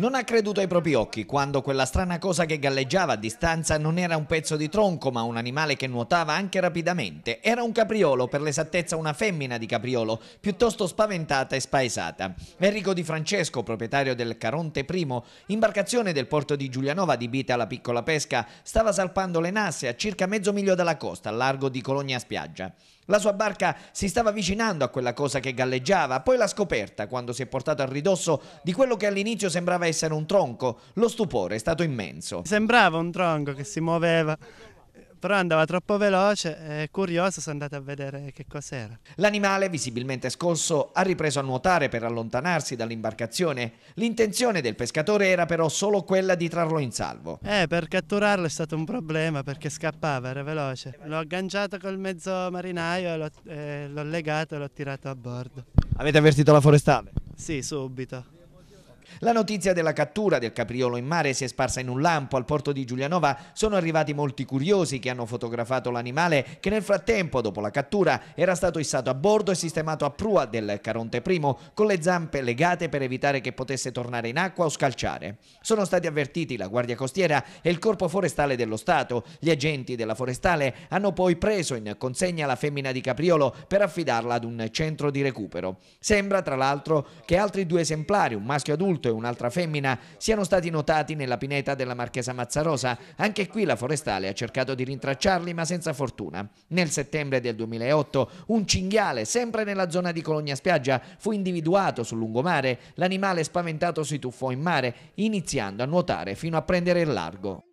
Non ha creduto ai propri occhi quando quella strana cosa che galleggiava a distanza non era un pezzo di tronco ma un animale che nuotava anche rapidamente. Era un capriolo, per l'esattezza una femmina di capriolo, piuttosto spaventata e spaesata. Enrico Di Francesco, proprietario del Caronte I, imbarcazione del porto di Giulianova adibita alla piccola pesca, stava salpando le nasse a circa mezzo miglio dalla costa, al largo di Cologna Spiaggia. La sua barca si stava avvicinando a quella cosa che galleggiava, poi l'ha scoperta quando si è portato a ridosso di quello che all'inizio sembrava essere un tronco. Lo stupore è stato immenso. Sembrava un tronco che si muoveva però andava troppo veloce e curioso sono andato a vedere che cos'era. L'animale, visibilmente scosso, ha ripreso a nuotare per allontanarsi dall'imbarcazione. L'intenzione del pescatore era però solo quella di trarlo in salvo. Eh, per catturarlo è stato un problema perché scappava, era veloce. L'ho agganciato col mezzo marinaio, l'ho eh, legato e l'ho tirato a bordo. Avete avvertito la forestale? Sì, subito. La notizia della cattura del capriolo in mare si è sparsa in un lampo al porto di Giulianova, sono arrivati molti curiosi che hanno fotografato l'animale che nel frattempo, dopo la cattura, era stato issato a bordo e sistemato a prua del Caronte I con le zampe legate per evitare che potesse tornare in acqua o scalciare. Sono stati avvertiti la Guardia Costiera e il Corpo Forestale dello Stato. Gli agenti della Forestale hanno poi preso in consegna la femmina di capriolo per affidarla ad un centro di recupero. Sembra, tra l'altro, che altri due esemplari, un maschio adulto e un'altra femmina siano stati notati nella pineta della Marchesa Mazzarosa. Anche qui la forestale ha cercato di rintracciarli ma senza fortuna. Nel settembre del 2008 un cinghiale, sempre nella zona di Cologna Spiaggia, fu individuato sul lungomare. L'animale spaventato si tuffò in mare, iniziando a nuotare fino a prendere il largo.